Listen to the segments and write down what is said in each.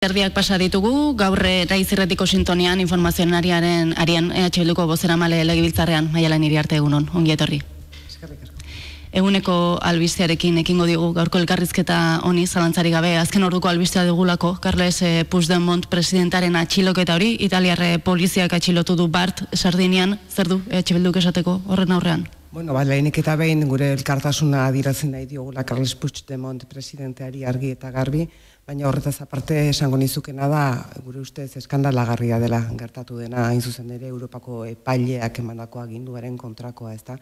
Erdiak pasa ditugu, gaur eta eh, irretiko sintonian informazioen ariaren arian EH Bilduko bozera male legibiltzarrean, maialan iriarte egunon, ongi etorri. Eguneko albistearekin ekingo digu gaurko elkarrizketa honi zalantzari gabe, azken orduko albistea dugulako, Carles eh, Puigdemont presidentaren atxiloketa hori, italiarre eh, poliziak atxilotu du Bart Sardinian, zer du EH Bilduk esateko horren aurrean? Bueno, ba, lehenik eta behin gure elkartasuna adirazen nahi diogula Carles Puigdemont presidenteari argi eta garbi, baina horretaz aparte esango nizukena da gure ustez eskandalagarria dela gertatu dena hain zuzen ere Europako epaileak emandako aginduaren kontrakoa, ezta?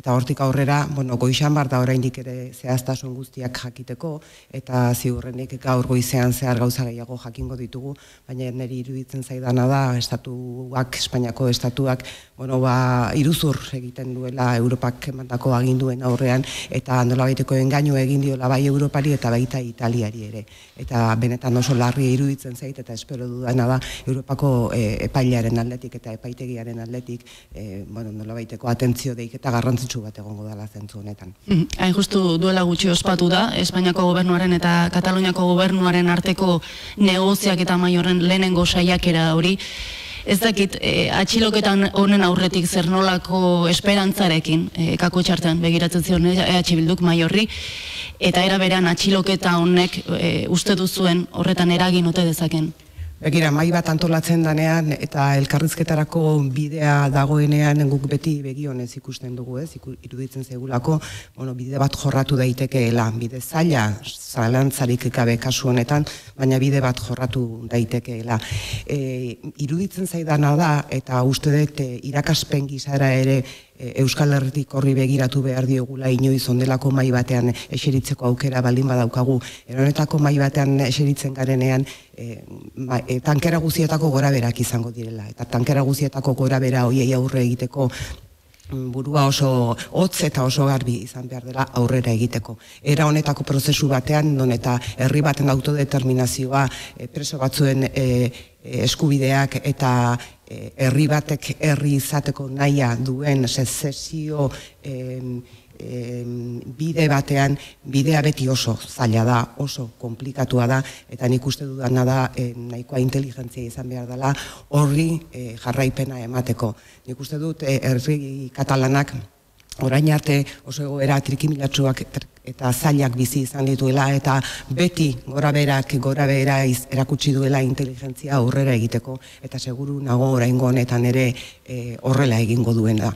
eta hortik aurrera, bueno, goizan bar da oraindik ere zehaztasun guztiak jakiteko eta ziurrenik gaur goizean zehar gauza gehiago jakingo ditugu, baina neri iruditzen zaidana da estatuak, Espainiako estatuak, bueno, ba, iruzur egiten duela Europak emandako aginduen aurrean eta nolabaiteko engainu egin diola bai Europari eta baita Italiari ere. Eta benetan oso larri iruditzen zait eta espero dudana da Europako e, epailearen aldetik eta epaitegiaren aldetik, e, bueno, nolabaiteko atentzio deik eta garrantz indartsu bat egongo dela zentzu honetan. Hain mhm. justu duela gutxi ospatu da, Espainiako gobernuaren eta Kataluniako gobernuaren arteko negoziak eta maioren lehenengo saiakera hori, Ez dakit, e, atxiloketan honen aurretik zer nolako esperantzarekin, e, kako begiratzen zion EH Bilduk maiorri, eta era berean atxiloketa honek e, uste duzuen horretan eragin ote dezaken. Begira, mai bat antolatzen danean eta elkarrizketarako bidea dagoenean guk beti begionez ikusten dugu, ez? Iku, iruditzen zaigulako, bueno, bide bat jorratu daitekeela, bide zaila, zalantzarik gabe kasu honetan, baina bide bat jorratu daitekeela. E, iruditzen zaidana da eta uste dut eh, irakaspen gizara ere E, Euskal Herritik horri begiratu behar diogula inoiz ondelako mai batean eseritzeko aukera baldin badaukagu. Eronetako mai batean eseritzen garenean e, ma, e, tankera guzietako gora berak izango direla. Eta tankera guzietako gora bera hoiei aurre egiteko burua oso hotz eta oso garbi izan behar dela aurrera egiteko. Era honetako prozesu batean, non eta herri baten autodeterminazioa eh, preso batzuen eh, eh, eskubideak eta herri batek herri izateko nahia duen sezesio e, bide batean, bidea beti oso zaila da, oso komplikatua da, eta nik uste dudana da nahikoa inteligentzia izan behar dela horri eh, jarraipena emateko. Nik uste dut eh, herri katalanak orain arte oso egoera trikimilatsuak eta zailak bizi izan dituela eta beti gora berak bera erakutsi duela inteligentzia aurrera egiteko eta seguru nago oraingo honetan ere eh, horrela egingo duena. da.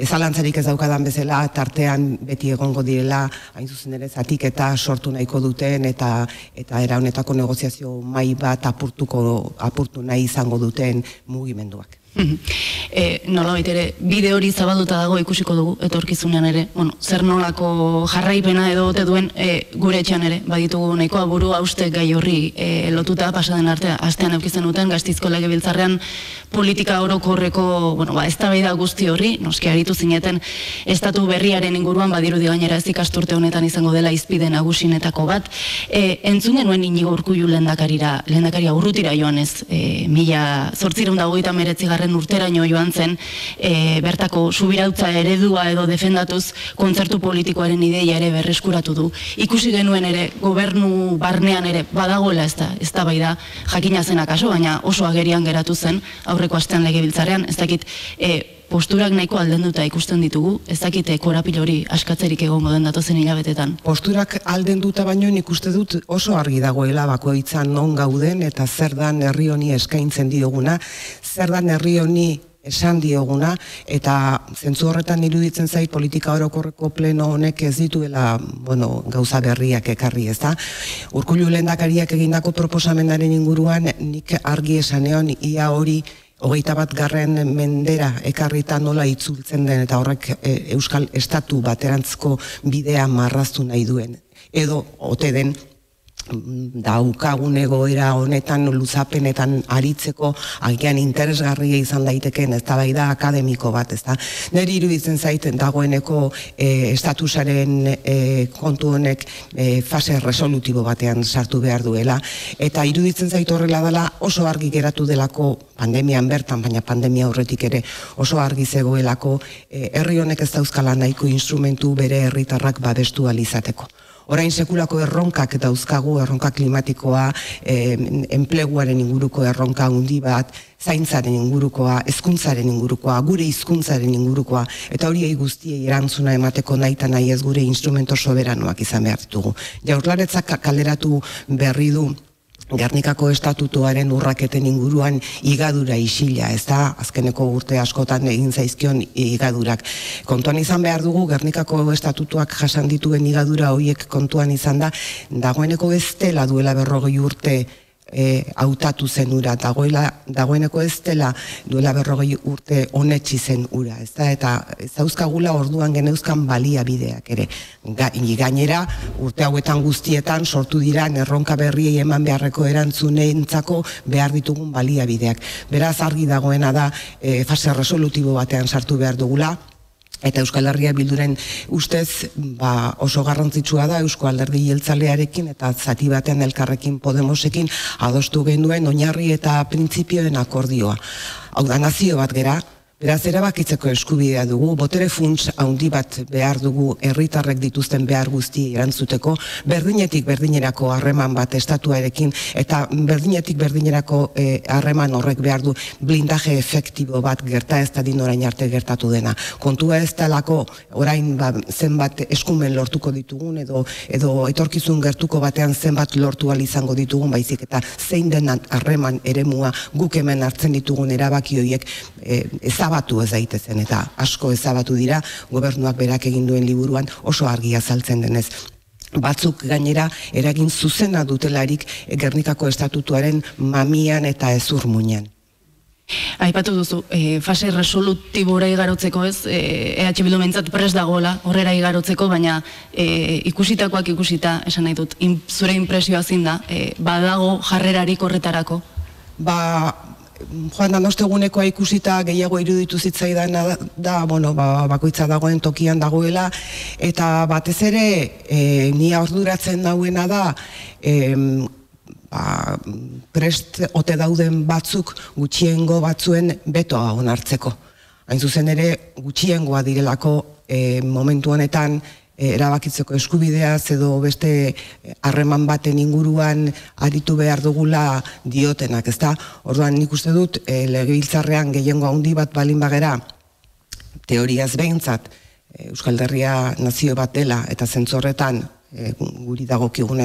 Ezalantzarik ez daukadan bezala, tartean beti egongo direla, hain zuzen ere, zatik eta sortu nahiko duten, eta, eta era honetako negoziazio mai bat apurtuko, apurtu nahi izango duten mugimenduak. Mhm. eh, nola baita ere, bide hori zabalduta dago ikusiko dugu, etorkizunean ere, bueno, zer nolako jarraipena edo ote duen e, gure etxean ere, baditugu nekoa buru hauste gai horri e, lotuta pasaden artea, astean eukizan duten, gaztizko lege biltzarrean politika orokorreko, bueno, ba, ez da guzti horri, noski aritu zineten, estatu berriaren inguruan badiru digainera gainera ez ikasturte honetan izango dela izpide nagusinetako bat, e, eh, entzunen nuen inigo urkuju lendakarira, lendakaria urrutira joan ez, e, mila, sortzireun meretzigar garren urteraino joan zen, e, bertako subirautza eredua edo defendatuz, kontzertu politikoaren ideia ere berreskuratu du. Ikusi genuen ere, gobernu barnean ere, badagoela ez da, ez bai da, jakina zen akaso, baina oso agerian geratu zen, aurreko astean legebiltzarean, ez dakit, e, Posturak nahiko aldenduta ikusten ditugu, ez dakite korapil hori askatzerik egon goden datozen hilabetetan. Posturak aldenduta baino uste dut oso argi dagoela bako non gauden eta zer dan herri honi eskaintzen dioguna, zer dan herri honi esan dioguna eta zentzu horretan iruditzen zait politika orokorreko pleno honek ez dituela bueno, gauza berriak ekarri ez da. Urkulu lendakariak egindako proposamenaren inguruan nik argi esanean ia hori hogeita bat garren mendera ekarrita nola itzultzen den eta horrek eh, Euskal Estatu baterantzko bidea marraztu nahi duen edo ote den daukagun egoera honetan luzapenetan aritzeko agian interesgarria izan daitekeen ez da, bai da akademiko bat, ez da. Neri iruditzen zaiten dagoeneko e, estatusaren e, kontu honek e, fase resolutibo batean sartu behar duela. Eta iruditzen zait horrela dela oso argi geratu delako pandemian bertan, baina pandemia aurretik ere oso argi zegoelako e, herri honek ez dauzkala nahiko instrumentu bere herritarrak babestu alizateko orain sekulako erronkak dauzkagu, erronka klimatikoa, eh, enpleguaren inguruko erronka handi bat, zaintzaren ingurukoa, hezkuntzaren ingurukoa, gure hizkuntzaren ingurukoa, eta hori guztiei erantzuna emateko naita nahi ez gure instrumento soberanoak izan behar ditugu. Jaurlaretzak kaleratu berri du Gernikako estatutuaren urraketen inguruan igadura isila, ez da, azkeneko urte askotan egin zaizkion igadurak. Kontuan izan behar dugu, Gernikako estatutuak jasan dituen igadura horiek kontuan izan da, dagoeneko ez dela duela berrogei urte e, eh, autatu zen ura, dagoela, dagoeneko ez dela duela berrogei urte onetxi zen ura, ez da, eta zauzkagula orduan geneuzkan balia bideak ere. Ga, gainera, urte hauetan guztietan sortu dira erronka berriei eman beharreko erantzunentzako behar ditugun balia bideak. Beraz, argi dagoena da, e, fase resolutibo batean sartu behar dugula, Eta Euskal Herria Bilduren ustez ba, oso garrantzitsua da Eusko Alderdi Jeltzalearekin eta zati baten elkarrekin Podemosekin adostu genuen oinarri eta printzipioen akordioa. Hau da nazio bat gera, Beraz, erabakitzeko eskubidea dugu, botere funts handi bat behar dugu herritarrek dituzten behar guzti erantzuteko, berdinetik berdinerako harreman bat estatua eta berdinetik berdinerako eh, harreman horrek behar du blindaje efektibo bat gerta ez da orain arte gertatu dena. Kontua ez talako orain ba, zenbat eskumen lortuko ditugun, edo edo etorkizun gertuko batean zenbat lortu izango ditugun, baizik eta zein denan harreman eremua gukemen hartzen ditugun erabaki horiek e, ezabatu ez daitezen eta asko ezabatu dira gobernuak berak egin duen liburuan oso argia saltzen denez batzuk gainera eragin zuzena dutelarik Gernikako estatutuaren mamian eta ezur Aipatu duzu, eh, fase resolutibora igarotzeko ez, eh, e, EH Bildu mentzat prest dagoela horrera igarotzeko, baina eh, ikusitakoak ikusita, esan nahi dut, zure impresioa zinda, e, badago jarrerarik horretarako? Ba, joan dan ikusita gehiago iruditu zitzaidan da, da bueno, ba, bakoitza dagoen tokian dagoela, eta batez ere, e, ni orduratzen dauena da, e, ba, prest ote dauden batzuk gutxiengo batzuen betoa onartzeko. Hain zuzen ere, gutxiengoa direlako e, momentu honetan, Eh, erabakitzeko eskubidea, edo beste eh, harreman baten inguruan aritu behar dugula diotenak, ezta? Orduan nik uste dut e, legebiltzarrean gehiengo handi bat balin bagera teoriaz behintzat Euskal Herria nazio bat dela eta zentzorretan e, guri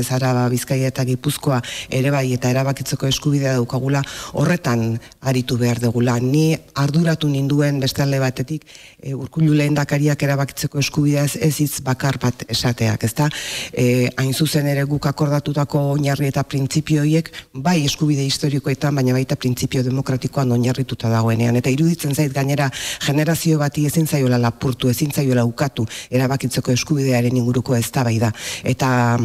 araba bizkaia eta gipuzkoa ere bai eta erabakitzeko eskubidea daukagula horretan aritu behar degula. Ni arduratu ninduen beste alde batetik e, urkullu lehen dakariak erabakitzeko eskubidea ez hitz bakar bat esateak, ez da? E, hain zuzen ere guk akordatutako oinarri eta printzipio hoiek bai eskubide historikoetan baina baita printzipio demokratikoan oinarrituta dagoenean eta iruditzen zait gainera generazio bati ezin zaiola lapurtu, ezin zaiola ukatu erabakitzeko eskubidearen inguruko eztabaida. Bai eta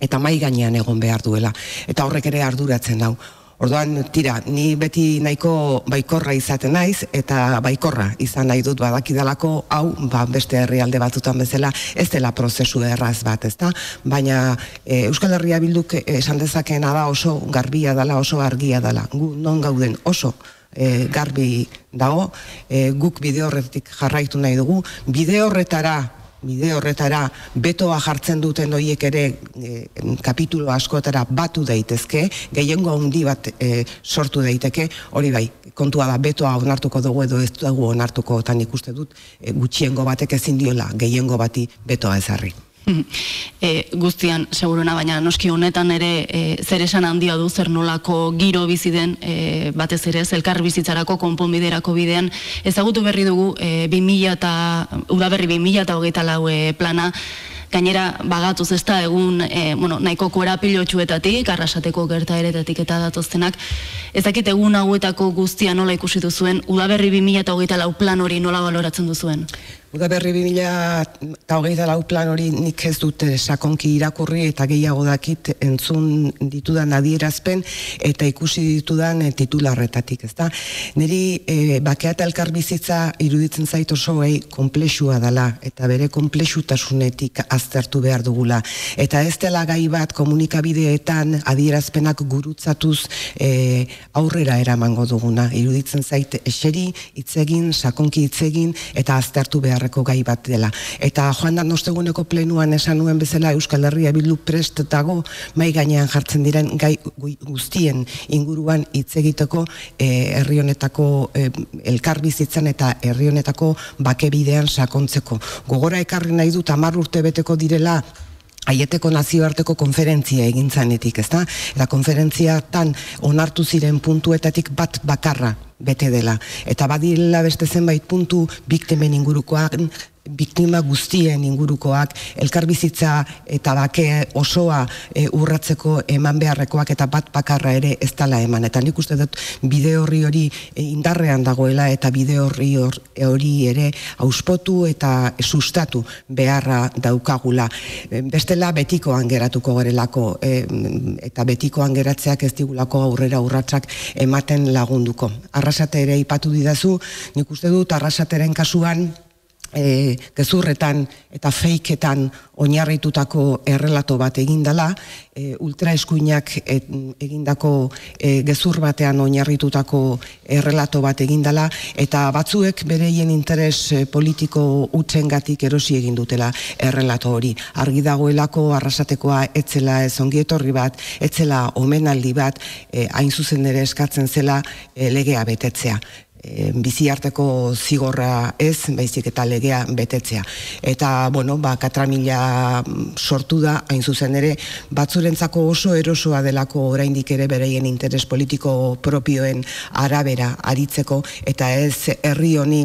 eta mai gainean egon behar duela eta horrek ere arduratzen dau Orduan tira, ni beti nahiko baikorra izaten naiz eta baikorra izan nahi dut badakidalako hau ba, beste herrialde batzutan bezala ez dela prozesu erraz bat, ezta? Baina e, Euskal Herria bilduk e, esan dezakeen da oso garbia dala, oso argia dala. Gu non gauden oso e, garbi dago, guk bideo horretik jarraitu nahi dugu, bideo horretara bide horretara betoa jartzen duten horiek ere e, kapitulo askotara batu daitezke, gehiengo handi bat e, sortu daiteke, hori bai, kontua da betoa onartuko dugu edo ez dugu onartuko tan ikuste dut, e, gutxiengo batek ezin diola gehiengo bati betoa ezarri. E, guztian, seguruna, baina noski honetan ere e, zer esan handia du zer nolako giro bizi den eh, batez ere, zelkar bizitzarako konponbiderako bidean, ezagutu berri dugu e, 2000 eta udaberri 2000 eta hogeita lau plana gainera bagatuz ez da egun bueno, nahiko kora pilotxuetatik arrasateko gerta eretatik eta datoztenak ez dakit egun hauetako guztia nola ikusi duzuen, udaberri 2000 eta hogeita lau plan hori nola baloratzen duzuen Uda berri bimila eta hogei da lau plan hori nik ez dut eh, sakonki irakurri eta gehiago dakit entzun ditudan adierazpen eta ikusi ditudan eh, titularretatik, ezta? Neri e, eh, bakea eta elkarbizitza iruditzen zait oso gai dala komplexua dela eta bere komplexutasunetik aztertu behar dugula. Eta ez dela gai bat komunikabideetan adierazpenak gurutzatuz aurrera eramango duguna. Iruditzen zait eseri, itzegin, sakonki itzegin eta aztertu behar beharreko gai bat dela. Eta joan da nosteguneko plenuan esan nuen bezala Euskal Herria Bildu prest dago mai gainean jartzen diren gai guztien inguruan hitz egiteko eh, herri eh, honetako elkarbizitzen eta herri honetako bakebidean sakontzeko. Gogora ekarri nahi dut 10 urte beteko direla haieteko nazioarteko konferentzia egin zanetik, ez da? Eta konferentzia tan onartu ziren puntuetatik bat bakarra bete dela. Eta badila beste zenbait puntu biktemen ingurukoak, biktima guztien ingurukoak, elkarbizitza eta bake osoa e, urratzeko eman beharrekoak eta bat bakarra ere ez dala eman. Eta nik uste dut bide horri hori eh, indarrean dagoela eta bide horri hori ere auspotu eta sustatu beharra daukagula. Bestela betikoan geratuko garelako eta betikoan geratzeak ez digulako aurrera urratsak ematen lagunduko. Arrasate ere ipatu didazu, nik uste dut arrasateren kasuan e, gezurretan eta feiketan oinarritutako errelato bat egindala, e, ultraeskuinak e, egindako e, gezur batean oinarritutako errelato bat egindala, eta batzuek bereien interes e, politiko utzengatik erosi egin dutela errelato hori. Argi dagoelako arrasatekoa etzela ez bat, etzela omenaldi bat, e, hain zuzen ere eskatzen zela legea betetzea e, bizi harteko zigorra ez, baizik eta legea betetzea. Eta, bueno, ba, katramila mm, sortu da, hain zuzen ere, batzurentzako oso erosoa delako oraindik ere bereien interes politiko propioen arabera aritzeko, eta ez herri honi,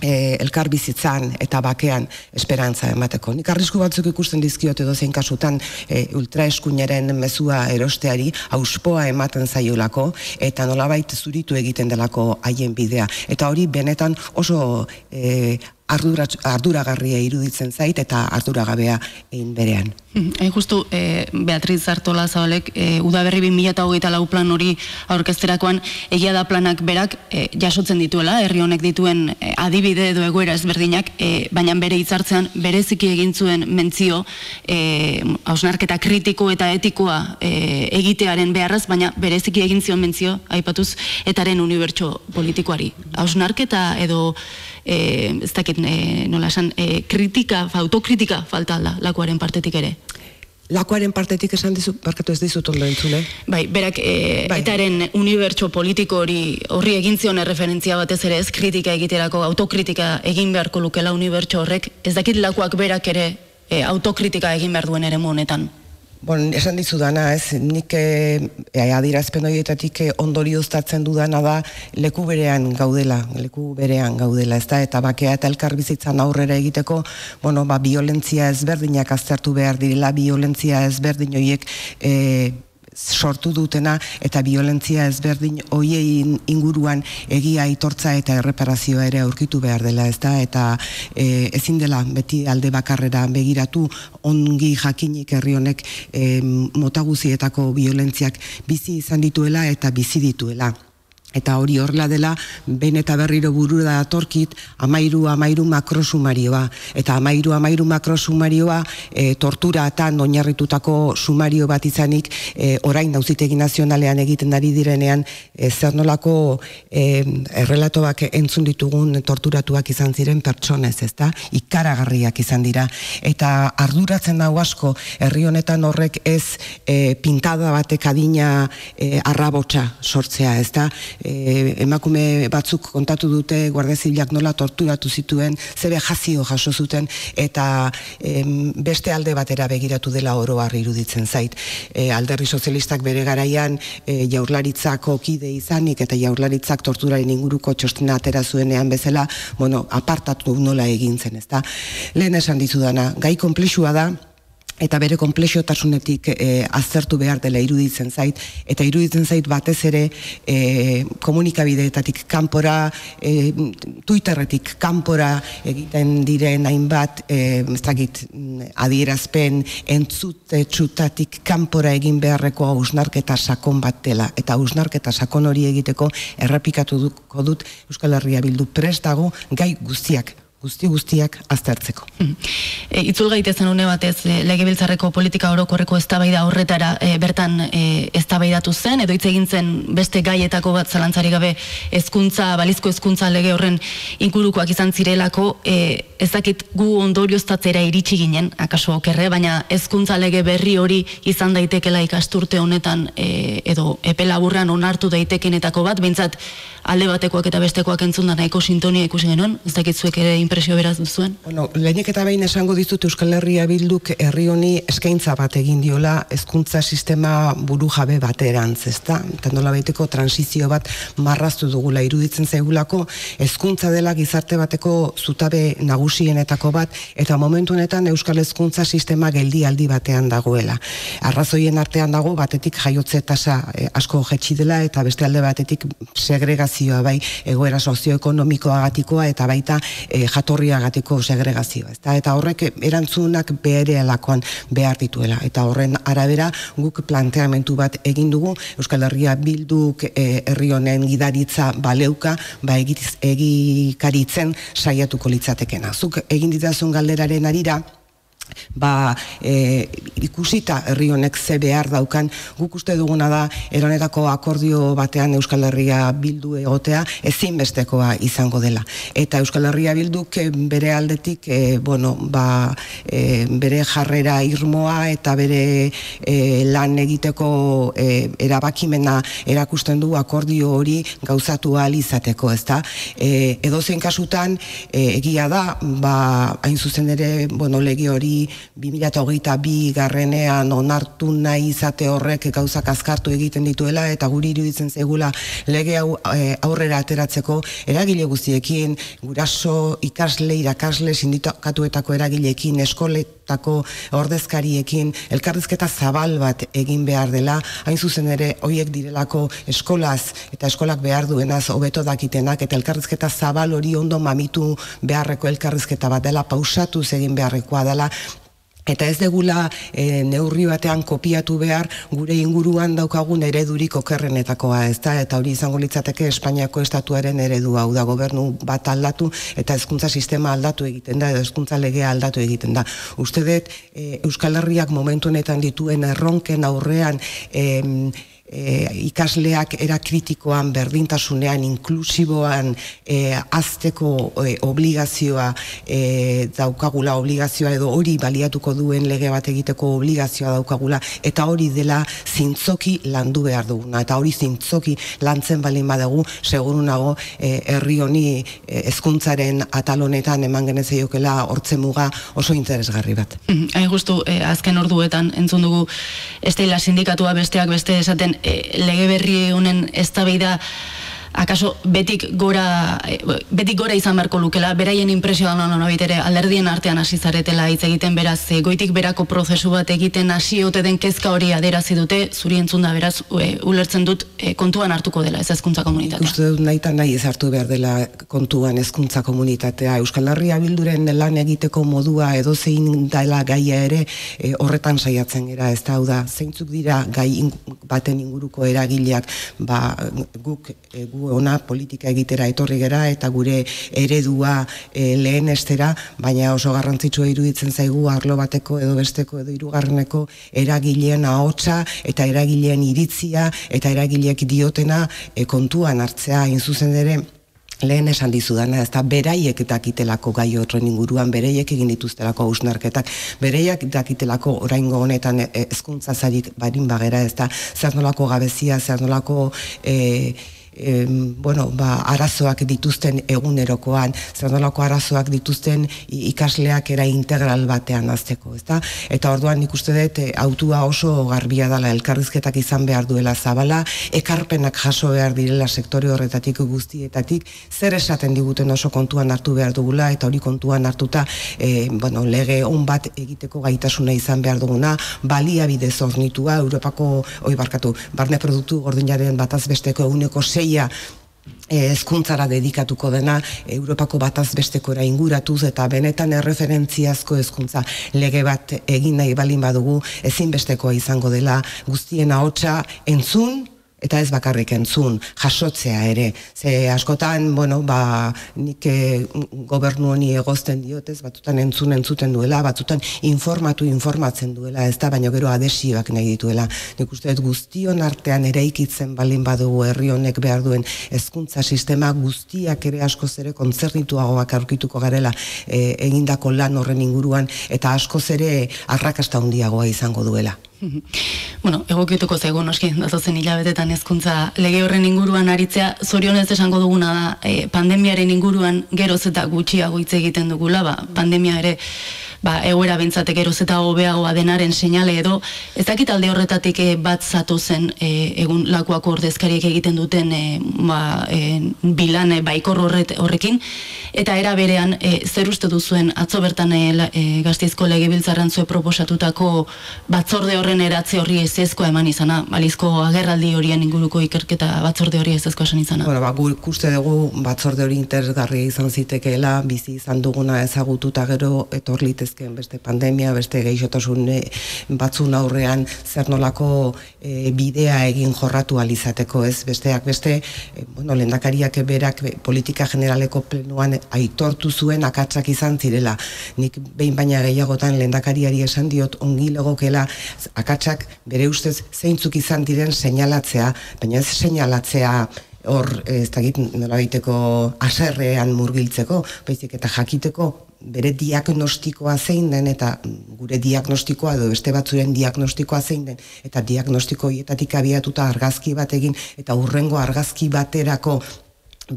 e, elkar bizitzan eta bakean esperantza emateko. Nik arrisku batzuk ikusten dizkiote edo zein kasutan e, ultraeskuinaren mezua erosteari auspoa ematen zaiolako eta nolabait zuritu egiten delako haien bidea. Eta hori benetan oso e, arduragarria iruditzen zait eta arduragabea egin berean. Hm, hain justu, eh, Beatriz Artola Zabalek, e, eh, udaberri 2008 lau plan hori aurkezterakoan, egia da planak berak eh, jasotzen dituela, herri honek dituen adibide edo egoera ezberdinak, baina bere hitzartzean bereziki egin zuen mentzio hausnarketa kritiko eta etikoa egitearen beharraz, baina bereziki egin zion mentzio, aipatuz, etaren unibertso politikoari. Hausnarketa edo e, ez dakit e, nola esan, e, kritika, autokritika falta da lakuaren partetik ere. Lakuaren partetik esan dizu, barkatu ez dizut ondo entzule. Bai, berak bai. etaren unibertsu politiko hori horri egin zion referentzia batez ere ez kritika egiterako, autokritika egin beharko lukela unibertsu horrek, ez dakit lakuak berak ere e, autokritika egin behar duen ere monetan Bon, esan dizu dana, ez, nik e, eh, eh, adirazpen ondorio eh, ondorioztatzen dudana da leku berean gaudela, leku berean gaudela, ez da, eta bakea eta bizitzan aurrera egiteko, bueno, ba, biolentzia ezberdinak aztertu behar direla, biolentzia ezberdin horiek e, sortu dutena eta violentzia ezberdin hoiei inguruan egia aitortza eta erreparazioa ere aurkitu behar dela, ez da? Eta e, ezin dela beti alde bakarrera begiratu ongi jakinik herri honek motaguzietako violentziak bizi izan dituela eta bizi dituela. Eta hori horla dela, ben eta berriro buru da atorkit, amairu, amairu makrosumarioa. Eta amairu, amairu makrosumarioa, e, tortura eta sumario bat izanik, e, orain dauzitegi nazionalean egiten ari direnean, e, zer nolako e, errelatoak entzun ditugun torturatuak izan ziren pertsonez, ezta ikaragarriak izan dira. Eta arduratzen dago asko, herri honetan horrek ez e, pintada batek adina e, arrabotsa sortzea, ezta? e, emakume batzuk kontatu dute guardezilak nola torturatu zituen zebe jazio jaso zuten eta beste alde batera begiratu dela oro harri iruditzen zait e, alderri sozialistak bere garaian e, jaurlaritzak okide izanik eta jaurlaritzak torturaren inguruko txostena atera zuenean bezala bueno, apartatu nola egintzen ez da lehen esan dizudana, gai konplexua da eta bere konplexotasunetik e, eh, aztertu behar dela iruditzen zait, eta iruditzen zait batez ere e, komunikabideetatik kanpora, e, Twitterretik kanpora egiten diren hainbat, e, ez dakit, adierazpen, entzute txutatik kanpora egin beharreko ausnarketa sakon bat dela, eta ausnarketa sakon hori egiteko errepikatuko dut Euskal Herria Bildu prestago gai guztiak guzti guztiak aztertzeko. Mm. E, itzul gaitezen une batez e, legebiltzarreko politika orokorreko eztabaida horretara e, bertan e, eztabaidatu zen edo hitz egin zen beste gaietako bat zalantzari gabe hezkuntza balizko hezkuntza lege horren inkurukoak izan zirelako e, ez dakit gu ondorioztatzera iritsi ginen akaso okerre baina hezkuntza lege berri hori izan daitekela ikasturte honetan e, edo epe laburran onartu daitekenetako bat beintzat alde batekoak eta bestekoak entzunda nahiko sintonia ikusi genuen ez dakit zuek ere impresio beraz duzuen? Bueno, lehenik eta behin esango dizut Euskal Herria Bilduk herri honi eskaintza bat egin diola hezkuntza sistema buru jabe baterantz, ez Eta nola baiteko transizio bat marraztu dugula iruditzen zaigulako hezkuntza dela gizarte bateko zutabe nagusienetako bat eta momentu honetan Euskal Hezkuntza sistema geldi aldi batean dagoela. Arrazoien artean dago batetik jaiotze tasa eh, asko jetxi dela eta beste alde batetik segregazioa bai egoera sozioekonomikoagatikoa eta baita e, jatorriagatiko segregazioa. ezta? Eta horrek erantzunak bere alakoan behar dituela. Eta horren arabera guk planteamentu bat egin dugu Euskal Herria bilduk e, herri honen gidaritza baleuka ba egikaritzen saiatuko litzatekena. Zuk egin ditazun galderaren arira, ba e, ikusita herri honek ze behar daukan guk uste duguna da eronetako akordio batean Euskal Herria bildu egotea ezinbestekoa izango dela eta Euskal Herria bilduk eh, bere aldetik e, bueno, ba, e, bere jarrera irmoa eta bere e, lan egiteko e, erabakimena erakusten du akordio hori gauzatu alizateko ez da e, edozen kasutan egia da ba, hain zuzen ere bueno, legi hori 2008 bi garrenean onartu nahi izate horrek gauzak azkartu egiten dituela eta guri iruditzen zegula lege hau eh, aurrera ateratzeko eragile guztiekin, guraso ikasle, irakasle, sindikatuetako eragilekin, eskolet tako ordezkariekin elkarrizketa zabal bat egin behar dela, hain zuzen ere hoiek direlako eskolaz eta eskolak behar duenaz hobeto dakitenak eta elkarrizketa zabal hori ondo mamitu beharreko elkarrizketa bat dela pausatuz egin beharrekoa dela Eta ez degula e, neurri batean kopiatu behar gure inguruan daukagun eredurik okerrenetakoa, ez da? Eta hori izango litzateke Espainiako estatuaren eredua, hau da gobernu bat aldatu eta hezkuntza sistema aldatu egiten da, edo ezkuntza legea aldatu egiten da. Uste dut eh, Euskal Herriak momentu honetan dituen erronken aurrean e, ikasleak era kritikoan, berdintasunean, inklusiboan e, azteko eh, obligazioa e, daukagula obligazioa edo hori baliatuko duen lege bat egiteko obligazioa daukagula eta hori dela zintzoki landu behar duguna eta hori zintzoki lantzen balin badagu segurunago nago herri honi hezkuntzaren e, atalonetan eman genez eiokela hortzemuga oso interesgarri bat. Mm, Hain azken orduetan entzun dugu Estela sindikatua besteak beste esaten E lege berri honen eztabida akaso betik gora betik gora izan beharko lukela beraien impresioa no no no bitere alderdien artean hasi zaretela hitz egiten beraz eh, goitik berako prozesu bat egiten hasi ote den kezka hori aderazi dute zuri entzunda beraz eh, ulertzen dut eh, kontuan hartuko dela ez hezkuntza komunitatea uste dut naita nahi ez hartu behar dela kontuan hezkuntza komunitatea Euskal Herria bilduren lan egiteko modua edo zein dela gaia ere horretan saiatzen gera ez da hau da zeintzuk dira gai baten inguruko eragileak ba guk gu ona politika egitera etorri gera eta gure eredua e, lehen estera, baina oso garrantzitsua iruditzen zaigu arlo bateko edo besteko edo hirugarreneko eragileen ahotsa eta eragileen iritzia eta eragileek diotena eh, kontuan hartzea zuzen ere lehen esan dizudana, ez da, beraiek dakitelako gai horren inguruan, bereiek egin dituztelako hausnarketak bereiek dakitelako oraingo honetan eh, hezkuntza zarik barin bagera, ez da, zer nolako gabezia, zer nolako... E, eh, bueno, ba, arazoak dituzten egunerokoan, zer arazoak dituzten ikasleak era integral batean azteko, ezta? Eta orduan nik uste dut, eh, autua oso garbia dela elkarrizketak izan behar duela zabala, ekarpenak jaso behar direla sektore horretatik guztietatik, zer esaten diguten oso kontuan hartu behar dugula, eta hori kontuan hartuta, eh, bueno, lege on bat egiteko gaitasuna izan behar duguna, baliabidez ornitua, Europako, oi barkatu, barne produktu gordinaren bataz besteko uneko sei ia e, hezkuntzara dedikatuko dena Europako bataz bestekora inguratuz eta benetan erreferentziazko hezkuntza lege bat egin nahi balin badugu ezinbestekoa izango dela guztien ahotsa entzun eta ez bakarrik entzun, jasotzea ere. Ze askotan, bueno, ba, nik eh, gobernu honi egozten diotez, batzutan entzun entzuten duela, batzutan informatu informatzen duela, ez da, baino gero adesibak nahi dituela. Nik uste dut guztion artean eraikitzen balin badugu herri honek behar duen hezkuntza sistema guztiak ere askoz ere kontzernituagoak aurkituko garela e, egindako lan horren inguruan, eta askoz ere arrakasta handiagoa izango duela. Bueno, egokituko zaigu noski, datozen hilabetetan hezkuntza lege horren inguruan aritzea, zorionez esango duguna da, e, pandemiaren inguruan geroz eta gutxiago hitz egiten dugula, ba, pandemia ere ba, eguera bentsate eroz eta hobeagoa denaren seinale edo, ez dakit alde horretatik eh, bat zatu zen eh, egun lakuako ordezkariek egiten duten eh, ba, bilane baikor horret, horrekin, eta era berean e, zer uste duzuen atzo bertan e, e, gaztizko lege proposatutako batzorde horren eratze horri ezkoa eman izana balizko agerraldi horien inguruko ikerketa batzorde hori ez ezkoa esan izana bueno, ba, gu ikuste dugu batzorde hori interesgarri izan zitekeela, bizi izan duguna ezagututa gero etorlite beste pandemia, beste geixotasun eh, batzun aurrean zer nolako eh, bidea egin jorratu alizateko, ez? Besteak beste, eh, bueno, lendakariak berak politika generaleko plenuan aitortu zuen akatsak izan zirela. Nik behin baina gehiagotan lendakariari esan diot ongi legokela akatsak bere ustez zeintzuk izan diren seinalatzea, baina ez seinalatzea hor, ez dakit, nola baiteko aserrean murgiltzeko, baizik eta jakiteko bere diagnostikoa zein den eta gure diagnostikoa edo beste batzuen diagnostikoa zein den eta diagnostiko hietatik abiatuta argazki bat egin eta urrengo argazki baterako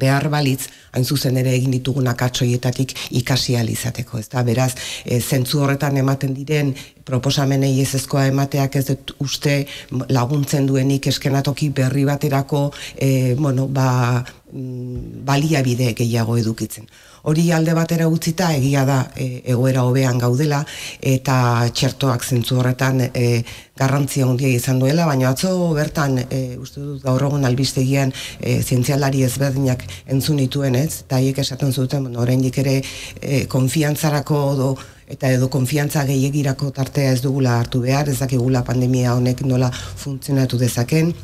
behar balitz, hain zuzen ere egin ditugunak atsoietatik ikasi alizateko. Ez beraz, e, zentzu horretan ematen diren, proposamenei ezeskoa emateak ez dut uste laguntzen duenik eskenatoki berri baterako, e, bueno, ba, Mm, baliabide gehiago edukitzen. Hori alde batera utzita egia da e, egoera hobean gaudela eta txertoak zentzu horretan e, garrantzia handia izan duela, baina atzo bertan e, uste dut gaur egun albistegian e, zientzialari ezberdinak entzun dituen ez, eta haiek esaten zuten bueno, oraindik ere e, konfiantzarako edo eta edo konfiantza gehiagirako tartea ez dugula hartu behar, ez dakigula pandemia honek nola funtzionatu dezaken,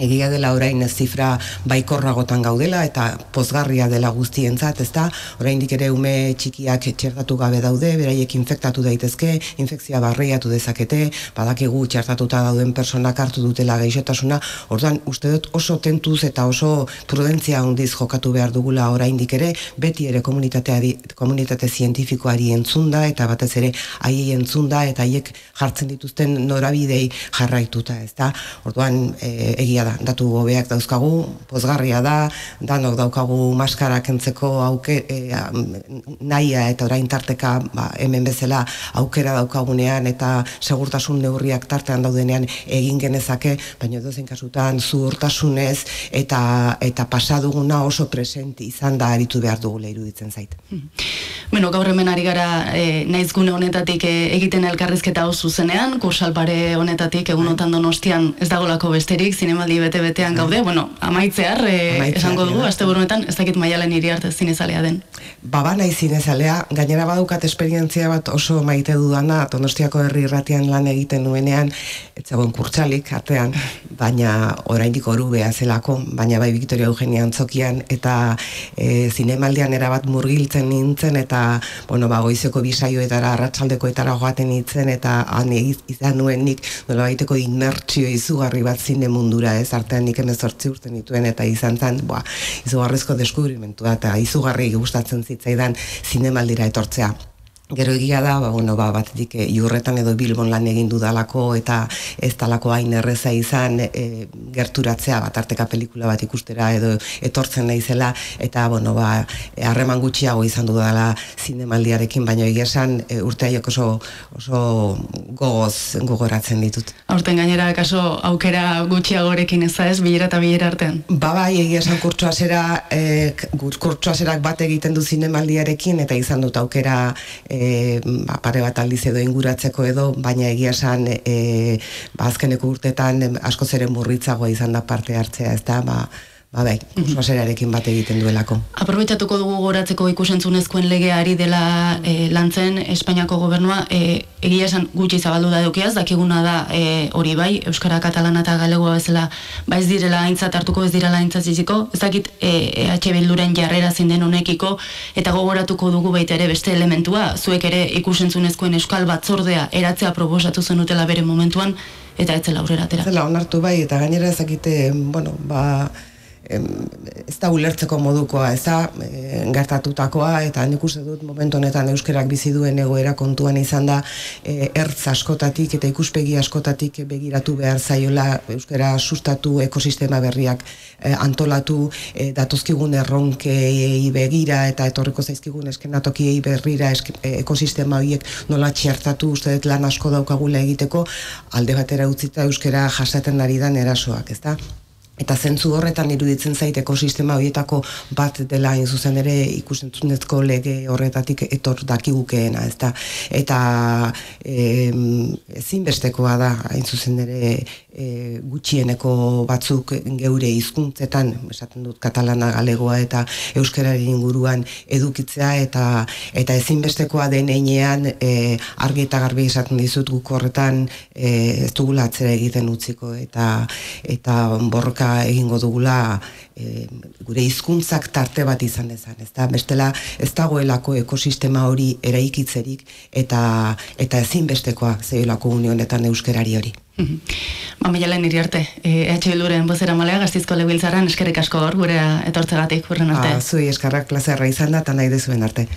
egia dela orain ez zifra baikorragotan gaudela eta pozgarria dela guztientzat, ez da, orain ere ume txikiak txertatu gabe daude, beraiek infektatu daitezke, infekzia barriatu dezakete, badakigu txertatuta dauden personak hartu dutela geixotasuna, orduan uste dut oso tentuz eta oso prudentzia handiz jokatu behar dugula orain ere, beti ere komunitate zientifikoari entzunda eta batez ere haiei entzunda eta haiek jartzen dituzten norabidei jarraituta, ez orduan e, egia da datu hobeak dauzkagu, pozgarria da, danok daukagu maskara kentzeko auke, eh, naia eta orain tarteka ba, hemen bezala aukera daukagunean eta segurtasun neurriak tartean daudenean egin genezake, baina dozen kasutan zuurtasunez eta, eta pasaduguna oso presenti izan da aritu behar dugula iruditzen zait. Hmm. Bueno, gaur hemen ari gara e, eh, naizgune honetatik eh, egiten elkarrizketa oso zenean, kursalpare honetatik egunotan donostian ez dagolako besterik, zinemaldi bete-betean gaude, bueno, amaitzear, e, esango dugu, azte burunetan, ez dakit maialen hiri arte zinezalea den. Baba ba, nahi zinezalea, gainera badukat esperientzia bat oso maite dudana, tonostiako herri irratian lan egiten nuenean, etzagoen kurtsalik artean, baina oraindik oru zelako, baina bai Victoria Eugenia antzokian, eta e, zinemaldian erabat murgiltzen nintzen, eta, bueno, ba, goizeko arratsaldeko eta joaten nintzen, eta han izan nuen nik, nola baiteko inmertsio izugarri bat zine mundura, ez artean nik emezortzi urte nituen eta izan zen, izugarrezko izugarrizko deskubrimentua eta izugarri gustatzen zitzaidan zinemaldira etortzea. Gero egia da, ba, bueno, ba, bat dike, eh, jurretan edo bilbon lan egin dudalako eta ez talako hain erreza izan eh, gerturatzea bat arteka pelikula bat ikustera edo etortzen naizela eta bueno, ba, eh, harreman gutxiago izan dudala zinemaldiarekin, baina egia esan e, urte oso, oso gogoz gogoratzen ditut. Aurten gainera, kaso aukera gutxiagorekin ez da ez, bilera eta bilera artean? Ba, bai, egia esan kurtsuazera, e, kurtsuazerak bat egiten du zinemaldiarekin eta izan dut aukera E, ba, pare bat aldiz edo inguratzeko edo, baina egia esan e, ba, azkeneko urtetan asko zeren murritzagoa izan da parte hartzea, ez da, ba, ba bai, bat egiten duelako. Aprobetatuko dugu goratzeko ikusentzunezkoen legeari dela e, eh, lantzen Espainiako gobernua, e, egia esan gutxi zabaldu da dukiaz, dakiguna da e, hori bai, Euskara, Katalana eta Galegoa bezala, baiz direla aintzat hartuko, ez direla aintzat ziziko, ez dakit EH e, jarrera zinden honekiko, eta gogoratuko dugu baita ere beste elementua, zuek ere ikusentzunezkoen euskal batzordea eratzea proposatu zenutela bere momentuan, eta ez zela aurrera atera. Zela, onartu bai, eta gainera ezakite, bueno, ba, ez da ulertzeko modukoa, ez da eh, gertatutakoa, eta nik uste dut momentu honetan euskerak bizi duen egoera kontuan izan da eh, ertz askotatik eta ikuspegi askotatik begiratu behar zaiola euskara sustatu ekosistema berriak eh, antolatu, datuzkigun erronkei begira eta etorriko zaizkigun eskenatokiei berrira ekosistema horiek nola txertatu uste dut lan asko daukagula egiteko alde batera utzita euskara jasaten ari dan erasoak, ez da? Eta zentzu horretan iruditzen zait ekosistema horietako bat dela hain zuzen ere ikusentzunezko lege horretatik etor dakigukeena. Ez da. Eta e, ezinbestekoa da hain zuzen ere e, gutxieneko batzuk geure hizkuntzetan esaten dut katalana galegoa eta euskararen inguruan edukitzea eta eta ezinbestekoa den heinean e, argi eta garbi esaten dizut guk horretan e, ez dugula atzera egiten utziko eta eta borroka egingo dugula e, gure hizkuntzak tarte bat izan dezan ez da bestela ez dagoelako ekosistema hori eraikitzerik eta eta ezinbestekoa zeiolako unionetan euskerari hori Mami mhm. ba, jelen iriarte, e, eh, EH Bilduren bozera malea, gaztizko lebiltzaran, eskerrik asko gaur, gurea eh, etortzegatik, hurren arte. Ah, zui, eskarrak plazera izan da, eta nahi dezuen arte.